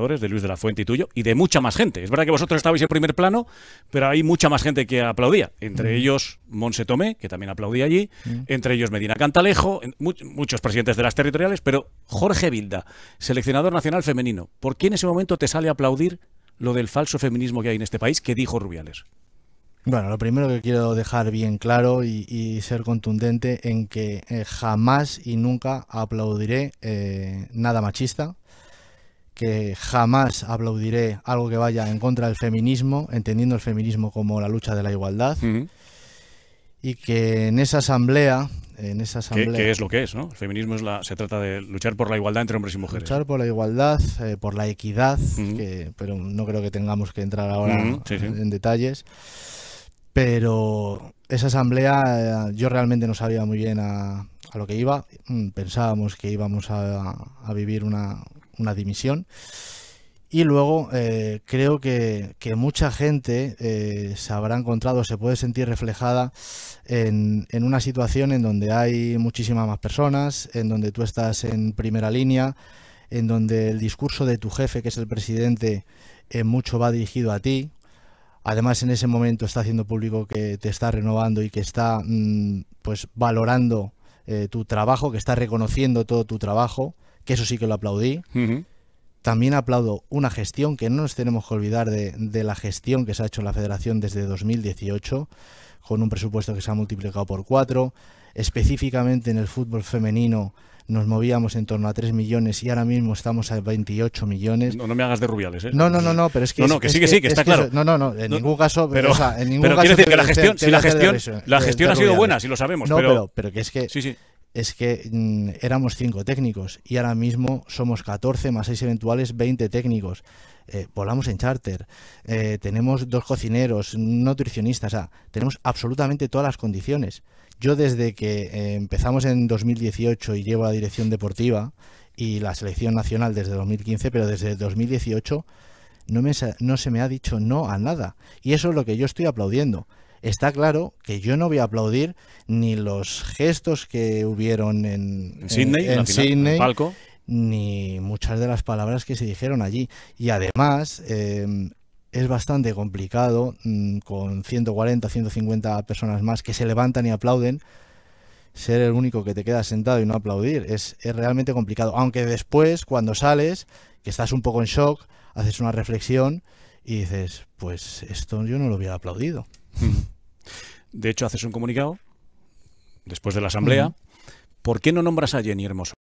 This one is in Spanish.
de Luis de la Fuente y tuyo, y de mucha más gente. Es verdad que vosotros estabais en primer plano, pero hay mucha más gente que aplaudía. Entre mm. ellos Monse Tomé, que también aplaudía allí, mm. entre ellos Medina Cantalejo, muchos presidentes de las territoriales, pero Jorge Vilda, seleccionador nacional femenino, ¿por qué en ese momento te sale a aplaudir lo del falso feminismo que hay en este país que dijo Rubiales? Bueno, lo primero que quiero dejar bien claro y, ser contundente en que eh, jamás y nunca aplaudiré eh, nada machista, que jamás aplaudiré algo que vaya en contra del feminismo, entendiendo el feminismo como la lucha de la igualdad, y que en esa asamblea... En esa ¿Qué, es lo que es? ¿no? El feminismo es se trata de luchar por la igualdad entre hombres y mujeres. Luchar por la igualdad, eh, por la equidad, pero no creo que tengamos que entrar ahora En, detalles. Pero esa asamblea eh, yo realmente no sabía muy bien a, a lo que iba. Mm, pensábamos que íbamos a vivir una, una dimisión. Y luego eh, creo que, mucha gente eh, se habrá encontrado, se puede sentir reflejada en, una situación en donde hay muchísimas más personas, en donde tú estás en primera línea, en donde el discurso de tu jefe, que es el presidente, en eh, mucho va dirigido a ti. Además, en ese momento está haciendo público que te está renovando y que está mm, pues valorando tu trabajo, que está reconociendo todo tu trabajo que eso sí que lo aplaudí. También aplaudo una gestión que no nos tenemos que olvidar de, la gestión que se ha hecho la federación desde 2018, con un presupuesto que se ha multiplicado por cuatro. Específicamente en el fútbol femenino nos movíamos en torno a 3 millones y ahora mismo estamos a 28 millones. No, no me hagas de rubiales, ¿eh? No, no, no, pero es que... No, no, que sí, que sí, que, está claro. no, no, no, en ningún caso... Pero, o decir que la gestión, ha sido buena, si lo sabemos, pero, pero... pero que es que... Sí, sí es que mm, éramos cinco técnicos y ahora mismo somos 14 más 6 eventuales 20 técnicos. Eh, volamos en charter, eh, tenemos dos cocineros, nutricionistas, tenemos absolutamente todas las condiciones. Yo desde que eh, empezamos en 2018 y llevo la dirección deportiva y la selección nacional desde 2015, pero desde 2018 no, me, no se me ha dicho no a nada. Y eso es lo que yo estoy aplaudiendo está claro que yo no voy a aplaudir ni los gestos que hubieron en, Sydney, en, ni muchas de las palabras que se dijeron allí. Y además... Em, es bastante complicado mm, con 140, 150 personas más que se levantan y aplauden, ser el único que te queda sentado y no aplaudir. Es, es, realmente complicado. Aunque después, cuando sales, que estás un poco en shock, haces una reflexión y dices, pues esto yo no lo hubiera aplaudido. Mm. De hecho, haces un comunicado después de la asamblea. ¿Por qué no nombras a Jenny Hermoso?